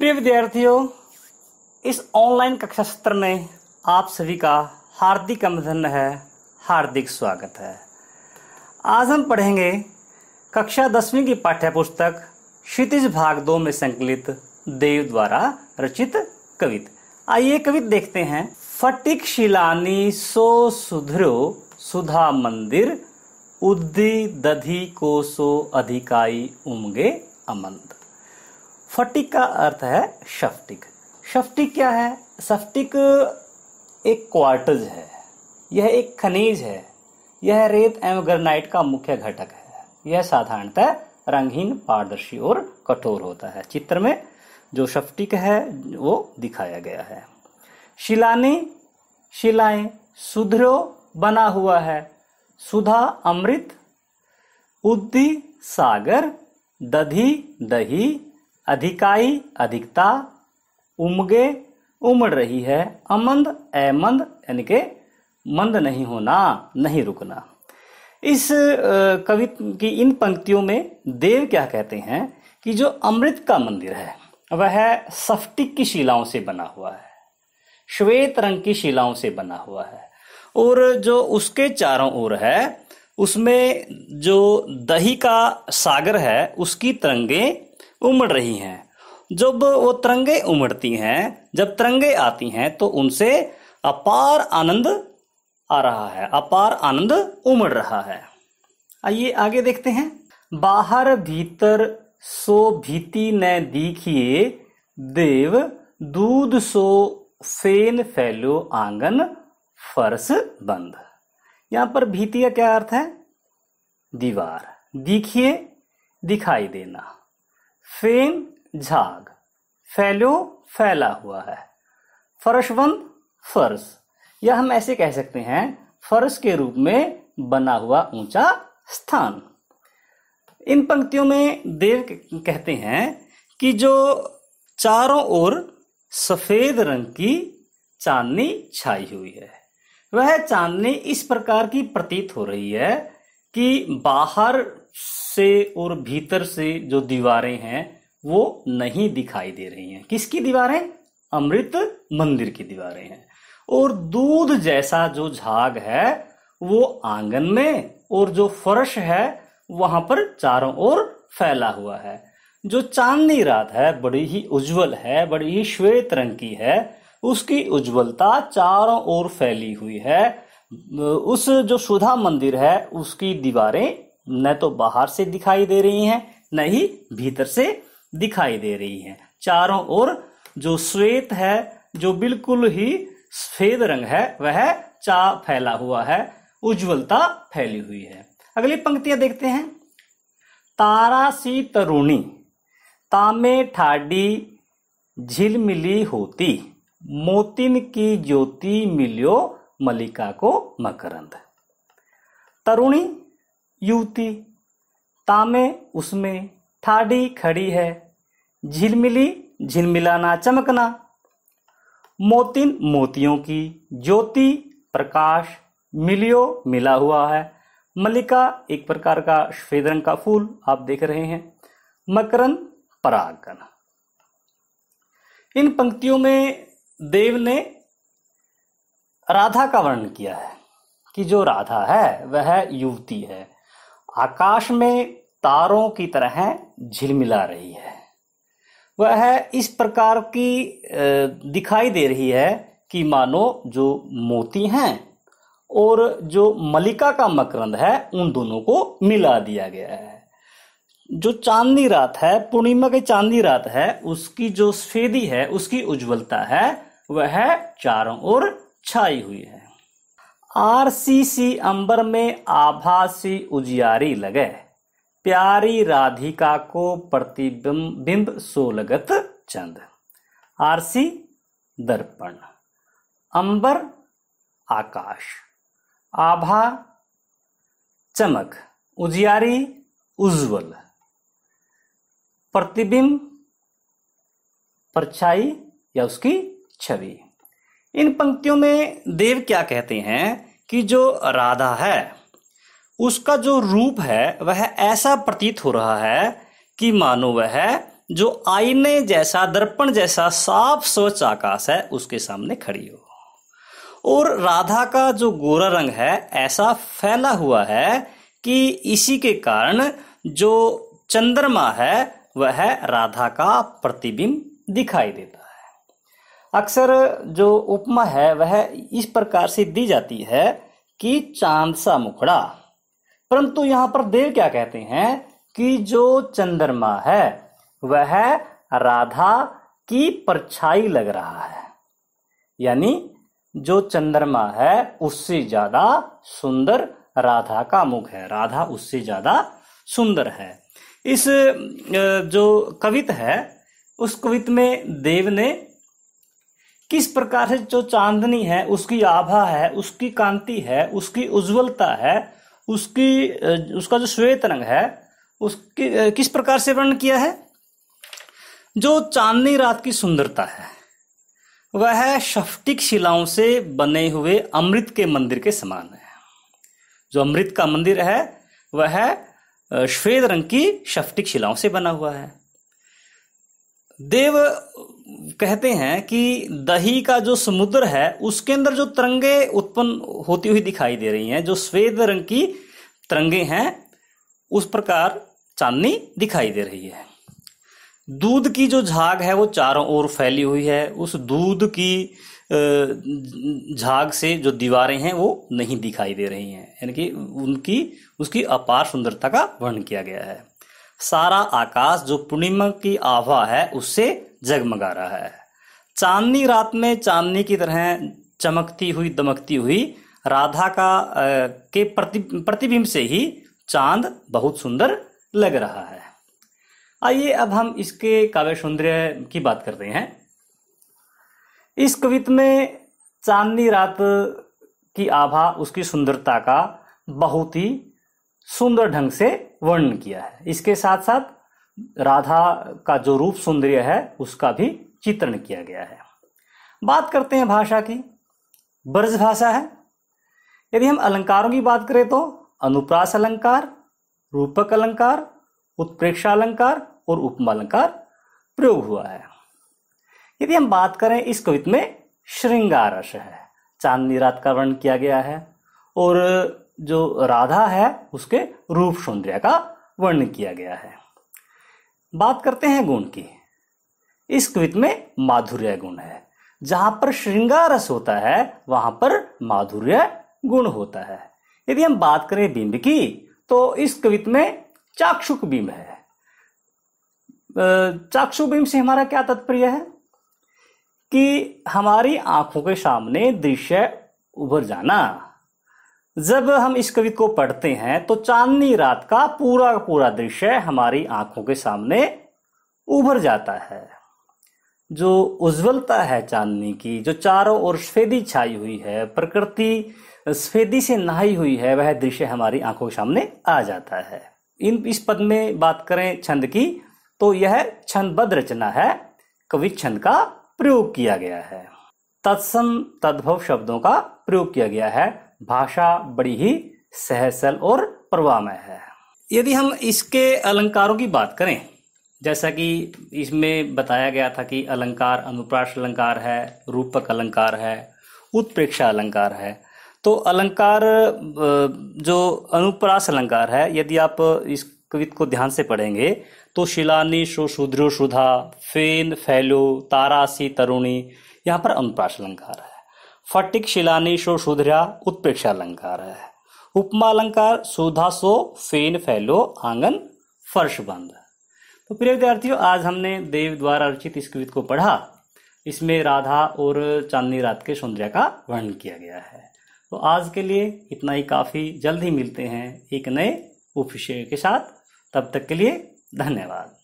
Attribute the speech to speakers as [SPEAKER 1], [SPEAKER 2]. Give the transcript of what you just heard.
[SPEAKER 1] प्रिय विद्यार्थियों इस ऑनलाइन कक्षा सत्र में आप सभी का हार्दिक अभिनंदन है हार्दिक स्वागत है आज हम पढ़ेंगे कक्षा दसवीं की पाठ्य पुस्तक क्षितिज भाग दो में संकलित देव द्वारा रचित कवित आइए कवित देखते हैं फटिक शिलानी सो सुधरो सुधा मंदिर उद्दी दधि सो अधिकाई उमगे अमंद फटिक का अर्थ है शफ्टिक शफ्टिक क्या है सफ्टिक एक क्वार्टज है यह एक खनिज है यह रेत एवं ग्रेनाइट का मुख्य घटक है यह साधारणतः रंगहीन पारदर्शी और कठोर होता है चित्र में जो शफ्टिक है वो दिखाया गया है शिलाने शिलाएं सुधरो बना हुआ है सुधा अमृत उद्धि सागर दधि दही अधिकाई अधिकता उमगे उमड़ रही है अमंद अमंद यानी के मंद नहीं होना नहीं रुकना इस कवि की इन पंक्तियों में देव क्या कहते हैं कि जो अमृत का मंदिर है वह सफ्टिक की शिलाओं से बना हुआ है श्वेत रंग की शिलाओं से बना हुआ है और जो उसके चारों ओर है उसमें जो दही का सागर है उसकी तरंगें उमड़ रही हैं जब वो तरंगे उमड़ती हैं जब तरंगे आती हैं तो उनसे अपार आनंद आ रहा है अपार आनंद उमड़ रहा है आइए आगे देखते हैं बाहर भीतर सो भीति न दीखिए देव दूध सो फेन फैलो आंगन फर्श बंद यहां पर भीति का क्या अर्थ है दीवार दिखिए दिखाई देना फेन झाग फैलो फैला हुआ है फर्शवंद फर्श या हम ऐसे कह सकते हैं फर्श के रूप में बना हुआ ऊंचा स्थान इन पंक्तियों में देव कहते हैं कि जो चारों ओर सफेद रंग की चांदनी छाई हुई है वह चांदनी इस प्रकार की प्रतीत हो रही है कि बाहर से और भीतर से जो दीवारें हैं वो नहीं दिखाई दे रही हैं किसकी दीवारें अमृत मंदिर की दीवारें हैं और दूध जैसा जो झाग है वो आंगन में और जो फर्श है वहां पर चारों ओर फैला हुआ है जो चांदनी रात है बड़ी ही उज्जवल है बड़ी ही श्वेत रंग की है उसकी उज्जवलता चारों ओर फैली हुई है उस जो सुधा मंदिर है उसकी दीवारें न तो बाहर से दिखाई दे रही हैं न ही भीतर से दिखाई दे रही हैं चारों ओर जो श्वेत है जो बिल्कुल ही सफेद रंग है वह चा फैला हुआ है उज्ज्वलता फैली हुई है अगली पंक्तियां देखते हैं तारा सी तरुणी तामे ठाडी झिलमिली होती मोतिन की ज्योति मिलियो मलिका को मकरंद तरुणी युवती तामे उसमें ठाडी खड़ी है झिलमिली झिलमिलाना चमकना मोतिन मोतियों की ज्योति प्रकाश मिलियो मिला हुआ है मल्लिका एक प्रकार का सफेद रंग का फूल आप देख रहे हैं मकरन परागन इन पंक्तियों में देव ने राधा का वर्णन किया है कि जो राधा है वह युवती है आकाश में तारों की तरह झिलमिला रही है वह इस प्रकार की दिखाई दे रही है कि मानो जो मोती हैं और जो मलिका का मकरंद है उन दोनों को मिला दिया गया है जो चांदनी रात है पूर्णिमा की चांदनी रात है उसकी जो सफेदी है उसकी उज्ज्वलता है वह चारों ओर छाई हुई है आरसीसी अंबर में आभासी उजियारी लगे प्यारी राधिका को प्रतिबिंब सोलगत चंद आरसी दर्पण अंबर आकाश आभा चमक उजियारी उज्जवल प्रतिबिंब परछाई या उसकी छवि इन पंक्तियों में देव क्या कहते हैं कि जो राधा है उसका जो रूप है वह ऐसा प्रतीत हो रहा है कि मानो वह जो आईने जैसा दर्पण जैसा साफ स्वच्छ आकाश है उसके सामने खड़ी हो और राधा का जो गोरा रंग है ऐसा फैला हुआ है कि इसी के कारण जो चंद्रमा है वह राधा का प्रतिबिंब दिखाई देता है अक्सर जो उपमा है वह इस प्रकार से दी जाती है कि चांद सा मुखड़ा परंतु यहाँ पर देव क्या कहते हैं कि जो चंद्रमा है वह राधा की परछाई लग रहा है यानी जो चंद्रमा है उससे ज्यादा सुंदर राधा का मुख है राधा उससे ज्यादा सुंदर है इस जो कवित है उस कवित में देव ने किस प्रकार से जो चांदनी है उसकी आभा है उसकी कांति है उसकी उज्ज्वलता है उसकी उसका जो श्वेत रंग है उसकी किस प्रकार से वर्णन किया है जो चांदनी रात की सुंदरता है वह शफ्टिक शिलाओं से बने हुए अमृत के मंदिर के समान है जो अमृत का मंदिर है वह श्वेत रंग की शफ्टिक शिलाओं से बना हुआ है देव कहते हैं कि दही का जो समुद्र है उसके अंदर जो तरंगे उत्पन्न होती हुई दिखाई दे रही हैं जो श्वेत रंग की तरंगे हैं उस प्रकार चांदनी दिखाई दे रही है दूध की जो झाग है वो चारों ओर फैली हुई है उस दूध की झाग से जो दीवारें हैं वो नहीं दिखाई दे रही हैं यानी कि उनकी उसकी अपार सुंदरता का वर्णन किया गया है सारा आकाश जो पूर्णिमा की आभा है उससे जगमगा रहा है चांदनी रात में चांदनी की तरह चमकती हुई दमकती हुई राधा का आ, के प्रति प्रतिबिंब से ही चांद बहुत सुंदर लग रहा है आइए अब हम इसके काव्य सौंदर्य की बात करते हैं इस कवित में चांदनी रात की आभा उसकी सुंदरता का बहुत ही सुंदर ढंग से वर्णन किया है इसके साथ साथ राधा का जो रूप सौंदर्य है उसका भी चित्रण किया गया है बात करते हैं भाषा की ब्रज भाषा है यदि हम अलंकारों की बात करें तो अनुप्रास अलंकार रूपक अलंकार उत्प्रेक्षा अलंकार और उपमा अलंकार प्रयोग हुआ है यदि हम बात करें इस कवित में श्रृंगार रस है चांदनी रात का वर्णन किया गया है और जो राधा है उसके रूप सौंदर्य का वर्णन किया गया है बात करते हैं गुण की इस कवित में माधुर्य गुण है जहां पर श्रृंगार रस होता है वहां पर माधुर्य गुण होता है यदि हम बात करें बिंब की तो इस कवित में चाक्षुक बिंब है चाक्षु बिंब से हमारा क्या तात्पर्य है कि हमारी आंखों के सामने दृश्य उभर जाना जब हम इस कवि को पढ़ते हैं तो चांदनी रात का पूरा पूरा दृश्य हमारी आंखों के सामने उभर जाता है जो उज्ज्वलता है चांदनी की जो चारों ओर सफेदी छाई हुई है प्रकृति सफेदी से नहाई हुई है वह दृश्य हमारी आंखों के सामने आ जाता है इन इस पद में बात करें छंद की तो यह छंदबद्ध रचना है कवि छंद का प्रयोग किया गया है तत्सम तद्भव शब्दों का प्रयोग किया गया है भाषा बड़ी ही सहसल और प्रवाहमय है यदि हम इसके अलंकारों की बात करें जैसा कि इसमें बताया गया था कि अलंकार अनुप्राश अलंकार है रूपक अलंकार है उत्प्रेक्षा अलंकार है तो अलंकार जो अनुप्रास अलंकार है यदि आप इस कवित को ध्यान से पढ़ेंगे तो शिलानी शो शुद्रो शुधा फेन फैलो तारासी तरुणी यहाँ पर अनुप्रास अलंकार है फटिक शो शुद्रा उत्प्रेक्षा अलंकार है उपमा अलंकार सुधा सो फेन फैलो आंगन फर्श बंद तो प्रिय विद्यार्थियों आज हमने देव द्वारा रचित इस कवित को पढ़ा इसमें राधा और चांदनी रात के सौंदर्य का वर्णन किया गया है तो आज के लिए इतना ही काफ़ी जल्द ही मिलते हैं एक नए उपविषय के साथ तब तक के लिए धन्यवाद